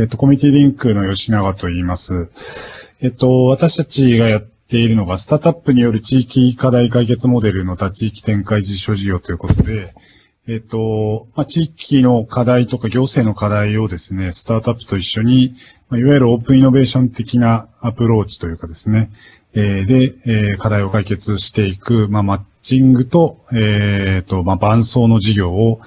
えっ、ー、と、コミュニティリンクの吉永と言います。えっ、ー、と、私たちがやっているのが、スタートアップによる地域課題解決モデルの他地域展開実証事業ということで、えっ、ー、と、まあ、地域の課題とか行政の課題をですね、スタートアップと一緒に、まあ、いわゆるオープンイノベーション的なアプローチというかですね、えー、で、えー、課題を解決していく、まあ、マッチングと、えっ、ー、と、まあ、伴奏の事業を、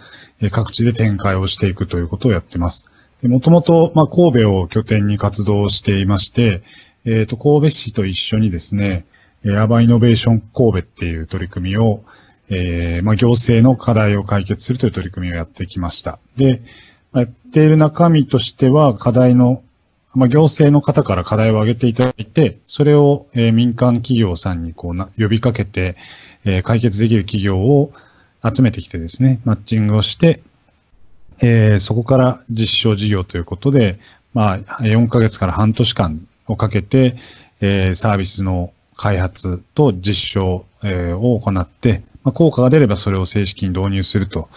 え各地で展開をしていくということをやってます。もともと、まあ、神戸を拠点に活動していまして、えっ、ー、と、神戸市と一緒にですね、エアバイノベーション神戸っていう取り組みを、えー、まあ、行政の課題を解決するという取り組みをやってきました。で、やっている中身としては、課題の、まあ、行政の方から課題を挙げていただいて、それを、えー、民間企業さんにこうな呼びかけて、えー、解決できる企業を集めてきてですね、マッチングをして、えー、そこから実証事業ということで、まあ、4ヶ月から半年間をかけて、えー、サービスの開発と実証、えー、を行って、まあ、効果が出ればそれを正式に導入すると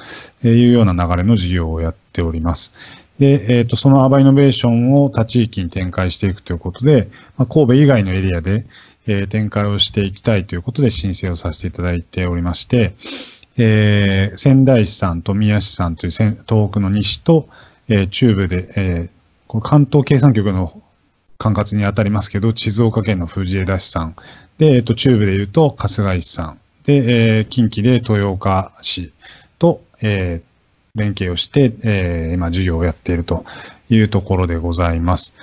いうような流れの事業をやっております。で、えっ、ー、と、そのアバイノベーションを他地域に展開していくということで、まあ、神戸以外のエリアで、えー、展開をしていきたいということで申請をさせていただいておりまして、えー、仙台市さんと宮市さんという東北の西と、えー、中部で、えー、関東計算局の管轄にあたりますけど、静岡県の藤枝市さん、で、えっ、ー、と、中部でいうと春日井市さん、で、えー、近畿で豊岡市と、えー、連携をして、えー、今、授業をやっているというところでございます。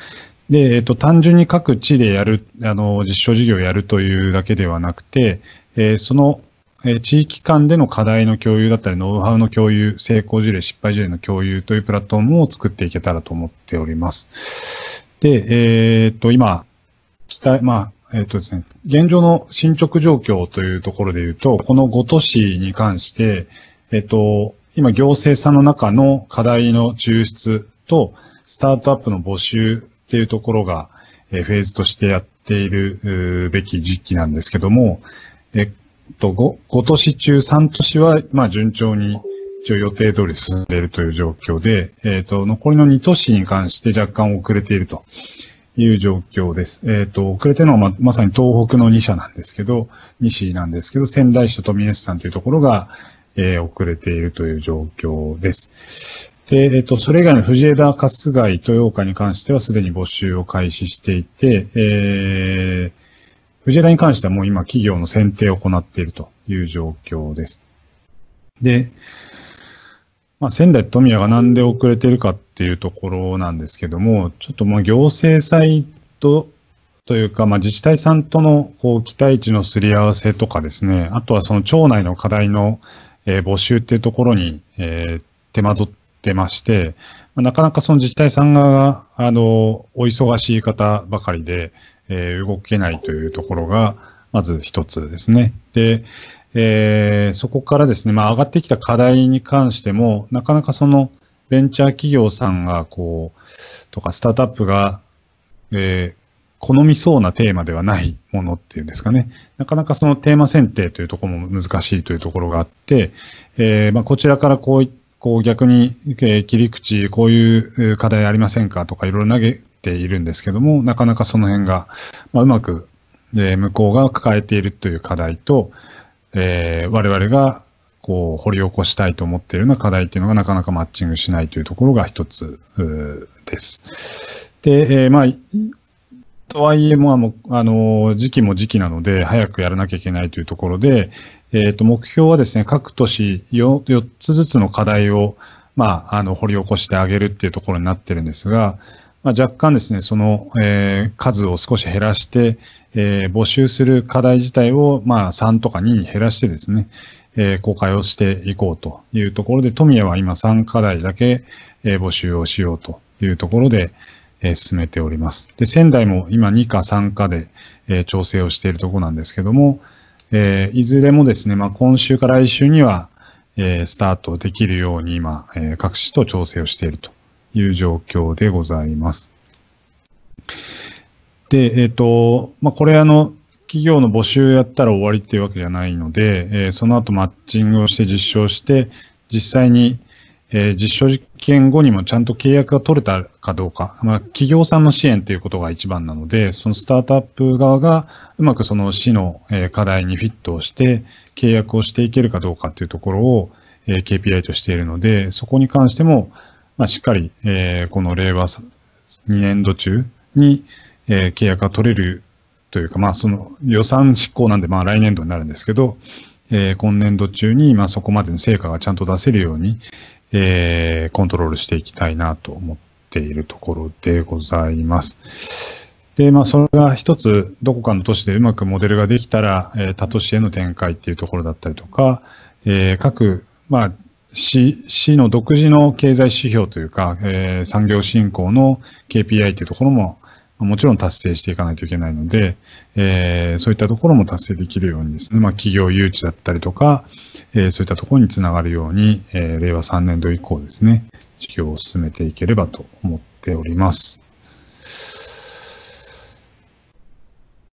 で、えっ、ー、と、単純に各地でやる、あの、実証授業をやるというだけではなくて、えー、そのえー、地域間での課題の共有だったり、ノウハウの共有、成功事例、失敗事例の共有というプラットフォームを作っていけたらと思っております。で、えー、っと、今、期待、まあ、えっとですね、現状の進捗状況というところで言うと、この5都市に関して、えっと、今行政さんの中の課題の抽出と、スタートアップの募集っていうところが、えフェーズとしてやっているべき時期なんですけども、えとご、5年中3年は、まあ順調に一応予定通り進んでいるという状況で、えっ、ー、と、残りの2都市に関して若干遅れているという状況です。えっ、ー、と、遅れてるのはままさに東北の2社なんですけど、2市なんですけど、仙台市と富江市さんというところが、えー、遅れているという状況です。で、えっ、と、それ以外の藤枝、春日井、豊岡に関してはすでに募集を開始していて、えー、藤枝に関してはもう今企業の選定を行っているという状況です。で、まあ、仙台富谷がなんで遅れてるかっていうところなんですけども、ちょっともう行政サイトというか、まあ、自治体さんとのこう期待値のすり合わせとかですね、あとはその町内の課題の、え募集っていうところに、えー、手間取ってまして、まあ、なかなかその自治体さんがあのお忙しい方ばかりで、えー、動けないというところが、まず一つですね。で、えー、そこからですね、まあ、上がってきた課題に関しても、なかなかそのベンチャー企業さんが、こう、とかスタートアップが、えー、好みそうなテーマではない ものっていうんですかね。なかなかそのテーマ選定というところも難しいというところがあって、えー、まあ、こちらからこうこう逆に、え切り口、こういう課題ありませんかとかいろいろ投げているんですけども、なかなかその辺が、まあ、うまく、えー、向こうが抱えているという課題と、えー、我々がこう掘り起こしたいと思っているような課題っていうのがなかなかマッチングしないというところが一つです。で、えー、まあ、とはいえ、まあ、あの、時期も時期なので、早くやらなきゃいけないというところで、えっ、ー、と、目標はですね、各都市 4, 4つずつの課題を、まあ、あの、掘り起こしてあげるっていうところになってるんですが、まあ、若干ですね、その、えー、数を少し減らして、えー、募集する課題自体を、まあ、3とか2に減らしてですね、えー、公開をしていこうというところで、富谷は今3課題だけ、えー、募集をしようというところで、えー、進めております。で、仙台も今2か3かで、えー、調整をしているところなんですけども、えー、いずれもですね、まあ、今週から来週には、えー、スタートできるように今、えー、各種と調整をしているという状況でございます。で、えっ、ー、と、まあ、これあの、企業の募集やったら終わりっていうわけじゃないので、えー、その後マッチングをして実証して、実際に、えー、実証実験後にもちゃんと契約が取れたかどうか、まあ、企業さんの支援ということが一番なので、そのスタートアップ側がうまくその市の課題にフィットをして、契約をしていけるかどうかというところを KPI としているので、そこに関しても、まあ、しっかり、えー、この令和2年度中に、えー、契約が取れるというか、まあ、その予算執行なんで、まあ、来年度になるんですけど、えー、今年度中に、まあ、そこまでの成果がちゃんと出せるように、えー、コントロールしていきたいなと思っているところでございます。で、まあ、それが一つ、どこかの都市でうまくモデルができたら、えー、他都市への展開っていうところだったりとか、えー、各、まあ、市市の独自の経済指標というか、えー、産業振興の KPI というところももちろん達成していかないといけないので、えー、そういったところも達成できるようにですね、まあ、企業誘致だったりとか、えー、そういったところにつながるように、えー、令和3年度以降ですね、事業を進めていければと思っております。